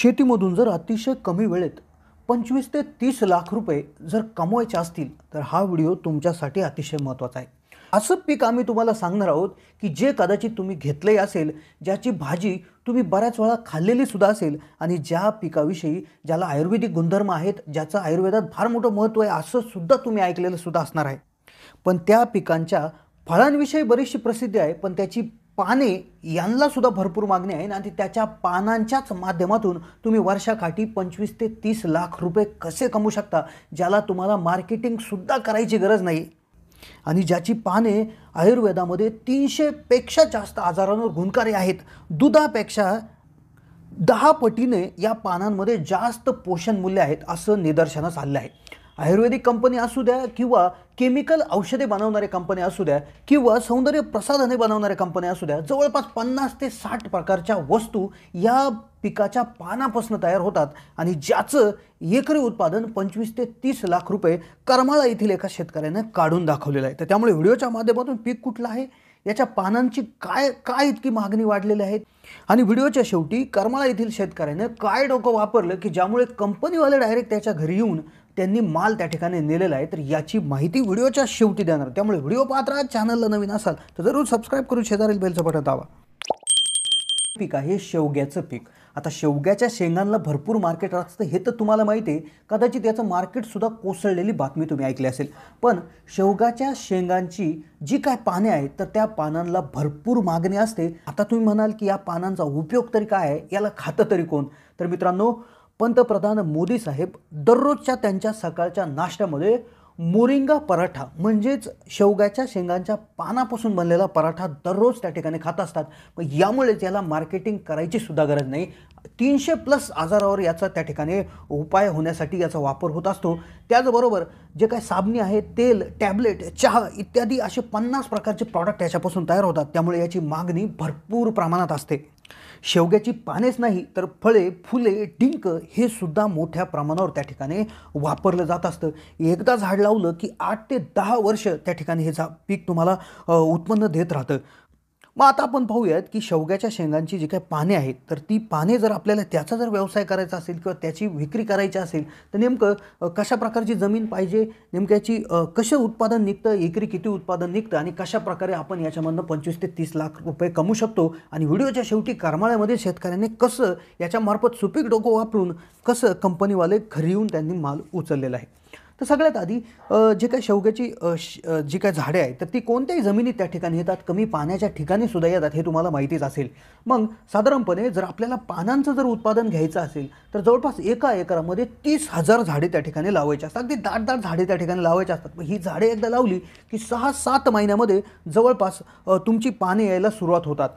शेतीमधून जर अतिशय कमी वेळेत पंचवीस ते तीस लाख रुपये जर कमवायचे असतील तर हा व्हिडिओ तुमच्यासाठी अतिशय महत्त्वाचा आहे असं पीक आम्ही तुम्हाला सांगणार आहोत की जे कदाचित तुम्ही घेतले असेल ज्याची भाजी तुम्ही बऱ्याच वेळा खाल्लेली सुद्धा असेल आणि ज्या पिकाविषयी ज्याला आयुर्वेदिक गुणधर्म आहेत ज्याचं आयुर्वेदात फार मोठं महत्त्व आहे असं सुद्धा तुम्ही ऐकलेलं सुद्धा असणार आहे पण त्या पिकांच्या फळांविषयी बरीचशी प्रसिद्धी आहे पण त्याची पाने यांनासुद्धा भरपूर मागणी आहे आणि त्याच्या पानांच्याच माध्यमातून तुम्ही वर्षाकाठी पंचवीस ते तीस लाख रुपये कसे कमवू शकता ज्याला तुम्हाला मार्केटिंगसुद्धा करायची गरज नाही आणि ज्याची पाने आयुर्वेदामध्ये तीनशेपेक्षा जास्त आजारांवर गुणकारी आहेत दुधापेक्षा दहा पटीने या पानांमध्ये जास्त पोषण मूल्य आहेत असं निदर्शनास आलं आहे आयुर्वेदिक कंपनी असू द्या किंवा केमिकल औषधे बनवणाऱ्या कंपन्या असू द्या किंवा सौंदर्य प्रसाधने बनवणाऱ्या कंपन्या असू द्या जवळपास पन्नास ते साठ प्रकारच्या वस्तू या पिकाच्या पानापासून तयार होतात आणि ज्याचं एकरी उत्पादन पंचवीस ते तीस लाख रुपये करमाळा येथील एका शेतकऱ्यानं काढून दाखवलेलं आहे तर त्यामुळे व्हिडिओच्या माध्यमातून पीक कुठलं आहे याच्या पानांची काय काय इतकी मागणी वाढलेली आहे आणि व्हिडिओच्या शेवटी करमाळा येथील शेतकऱ्यानं काय डोकं वापरलं की ज्यामुळे कंपनीवाले डायरेक्ट त्याच्या घरी येऊन त्यांनी माल त्या ठिकाणी नेलेला आहे तर याची माहिती व्हिडिओच्या शेवटी देणार त्यामुळे व्हिडिओ पाहत चॅनलला नवीन असाल तर जरूर सबस्क्राईब करून शेजारील बेलचं बटन दावा पीक आहे शेवग्याचं पीक आता शेवग्याच्या शेंगांना भरपूर मार्केट असतं हे तर तुम्हाला माहिती आहे कदाचित याचं मार्केटसुद्धा कोसळलेली बातमी तुम्ही ऐकली असेल पण शेवगाच्या शेंगांची जी काय पाने आहेत तर त्या पानांना भरपूर मागणी असते आता तुम्ही म्हणाल की या पानांचा उपयोग तरी काय आहे याला खातं तरी कोण तर मित्रांनो पंतप्रधान मोदी साहेब दररोजच्या त्यांच्या सकाळच्या नाश्त्यामध्ये मोरिंगा पराठा म्हणजेच शेवग्याच्या शेंगांच्या पानापासून बनलेला पराठा दररोज त्या ठिकाणी खात असतात मग यामुळेच याला मार्केटिंग करायची सुद्धा गरज नाही तीनशे प्लस आजारावर याचा त्या ठिकाणी उपाय होण्यासाठी याचा वापर होत असतो त्याचबरोबर जे काही साबणी आहे तेल टॅबलेट चहा इत्यादी असे पन्नास प्रकारचे प्रॉडक्ट याच्यापासून तयार होतात त्यामुळे याची मागणी भरपूर प्रमाणात असते शेवग्याची पानेच नाही तर फळे फुले डिंक हे सुद्धा मोठ्या प्रमाणावर त्या ठिकाणी वापरलं जात असतं एकदा झाड लावलं की आठ ते दहा वर्ष त्या ठिकाणी हे झा पीक तुम्हाला उत्पन्न देत राहतं मग आता आपण पाहूयात की शेवग्याच्या शेंगांची जी काही पाने आहेत तर ती पाने जर आपल्याला त्याचा जर व्यवसाय करायचा असेल किंवा त्याची विक्री करायची असेल तर नेमकं कशा प्रकारची जमीन पाहिजे नेमक्याची कसं उत्पादन निघतं एकरी किती उत्पादन निघतं आणि कशा प्रकारे आपण याच्यामधनं पंचवीस ते तीस लाख रुपये कमवू शकतो आणि व्हिडिओच्या शेवटी करमाळ्यामध्ये शेतकऱ्यांनी कसं याच्यामार्फत सुपीक डोकं वापरून कसं कंपनीवाले घरी येऊन त्यांनी माल उचललेला आहे तर सगळ्यात आधी जे काही शेवग्याची जी काय झाडे आहेत तर ती कोणत्याही जमिनीत त्या ठिकाणी येतात कमी पाण्याच्या ठिकाणी सुद्धा येतात हे तुम्हाला माहितीच असेल मग साधारणपणे जर आपल्याला पानांचं जर उत्पादन घ्यायचं असेल तर जवळपास एका एकरामध्ये तीस हजार झाडे त्या ठिकाणी लावायची असतात अगदी दाट दाट झाडे त्या ठिकाणी लावायचे असतात ही झाडे एकदा लावली की सहा सात महिन्यामध्ये जवळपास तुमची पाने यायला सुरुवात होतात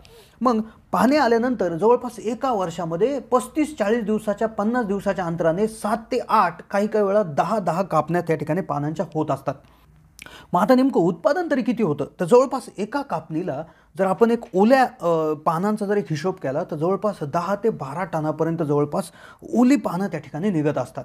मग पाहणे आल्यानंतर जवळपास एका वर्षामध्ये पस्तीस चाळीस दिवसाच्या पन्नास दिवसाच्या अंतराने सात ते आठ काही काही वेळा दहा दहा कापण्या त्या ठिकाणी पानांच्या होत असतात मग आता नेमकं उत्पादन तरी किती होतं तर जवळपास एका कापणीला जर आपण एक ओल्या पानांचा जर एक हिशोब केला तर जवळपास दहा ते बारा टनापर्यंत जवळपास ओली पानं त्या ठिकाणी निघत असतात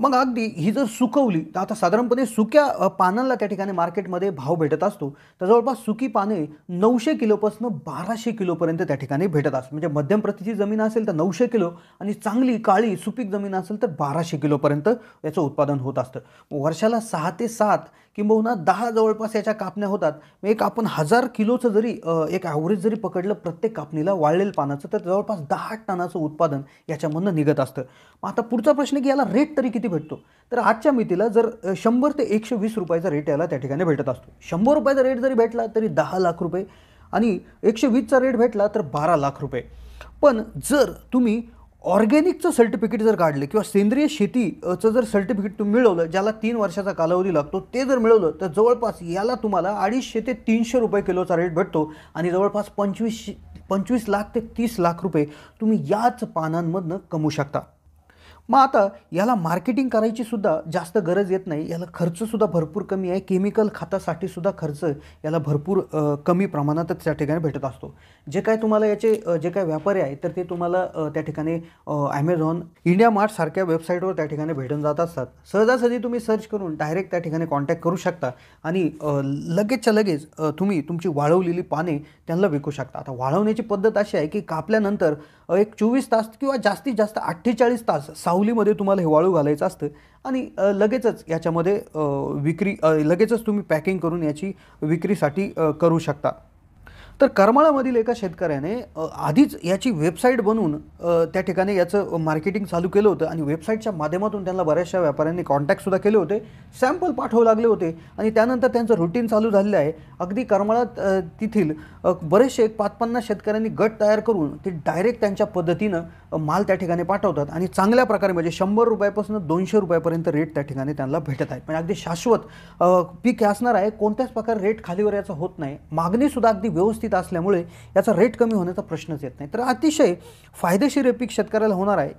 मग अगदी ही जर सुकवली तर आता साधारणपणे सुक्या पानांना त्या ठिकाणी मार्केटमध्ये भाव भेटत असतो तर जवळपास सुकी पाने नऊशे किलोपासून बाराशे किलोपर्यंत त्या ठिकाणी भेटत असतो म्हणजे मध्यम प्रतीची जमीन असेल तर नऊशे किलो आणि चांगली काळी सुपीक जमीन असेल तर बाराशे किलोपर्यंत याचं उत्पादन होत असतं वर्षाला सहा ते सात किंबहुना दहा जवळपास याच्या कापण्या होतात एक आपण हजार किलोचं जरी एक ॲव्हरेज जरी पकडलं प्रत्येक कापणीला वाळलेलं पानाचं तर जवळपास दहा टनाचं उत्पादन याच्यामधनं निघत असतं मग आता पुढचा प्रश्न की याला रेट तरी किती किती भेटतो तर आजच्या मितीला जर शंभर ते एकशे वीस रुपयाचा रेट याला त्या ठिकाणी भेटत असतो शंभर रुपयाचा रेट जरी भेटला तरी दहा लाख रुपये आणि एकशे वीसचा रेट भेटला तर बारा लाख रुपये पण जर तुम्ही ऑर्गॅनिकचं सर्टिफिकेट जर काढले किंवा सेंद्रिय शेतीचं जर सर्टिफिकेट तुम्ही मिळवलं ज्याला तीन वर्षाचा कालावधी लागतो ते जर मिळवलं तर जवळपास याला तुम्हाला अडीचशे ते तीनशे रुपये किलोचा रेट भेटतो आणि जवळपास पंचवीस पंचवीस लाख ते तीस लाख रुपये तुम्ही याच पानांमधनं कमवू शकता मग आता याला मार्केटिंग करायची सुद्धा जास्त गरज येत नाही याला खर्चसुद्धा भरपूर कमी आहे केमिकल खातासाठी सुद्धा खर्च याला भरपूर कमी प्रमाणातच त्या ठिकाणी भेटत असतो जे काय तुम्हाला याचे जे काय व्यापारी आहे तर ते तुम्हाला त्या ठिकाणी ॲमेझॉन इंडिया सारख्या वेबसाईटवर त्या ठिकाणी भेटून जात असतात सहजासहजी तुम्ही सर्च करून डायरेक्ट त्या ठिकाणी कॉन्टॅक्ट करू शकता आणि लगेचच्या लगेच तुम्ही तुमची वाळवलेली पाने त्यांना विकू शकता आता वाळवण्याची पद्धत अशी आहे की कापल्यानंतर एक चोवीस तास किंवा जास्तीत जास्त अठ्ठेचाळीस तास साऊ सावलीमध्ये तुम्हाला हिवाळू घालायचं असतं आणि लगेचच याच्यामध्ये विक्री लगेचच तुम्ही पॅकिंग करून याची विक्रीसाठी करू शकता तर करमाळामधील एका शेतकऱ्याने आधीच याची वेबसाईट बनवून त्या ठिकाणी याचं मार्केटिंग चालू केलं होतं आणि वेबसाईटच्या माध्यमातून त्यांना बऱ्याचशा व्यापाऱ्यांनी कॉन्टॅक्टसुद्धा केले होते सॅम्पल पाठवू लागले होते आणि त्यानंतर त्यांचं रुटीन चालू झालेलं आहे अगदी करमाळात तेथील बरेचसे एक पाच पन्नास शेतकऱ्यांनी गट तयार करून ते डायरेक्ट त्यांच्या पद्धतीनं माल त्या ठिकाणी पाठवतात आणि चांगल्या प्रकारे म्हणजे शंभर रुपयापासून दोनशे रुपयापर्यंत रेट त्या ठिकाणी त्यांना भेटत आहेत पण म्हणजे अगदी शाश्वत पीक असणार आहे कोणत्याच प्रकारे रेट खालीवर याचा होत नाही मागणीसुद्धा अगदी व्यवस्थित असल्यामुळे याचा रेट कमी होण्याचा प्रश्नच येत नाही तर अतिशय फायदेशीर पीक शेतकऱ्याला होणार आहे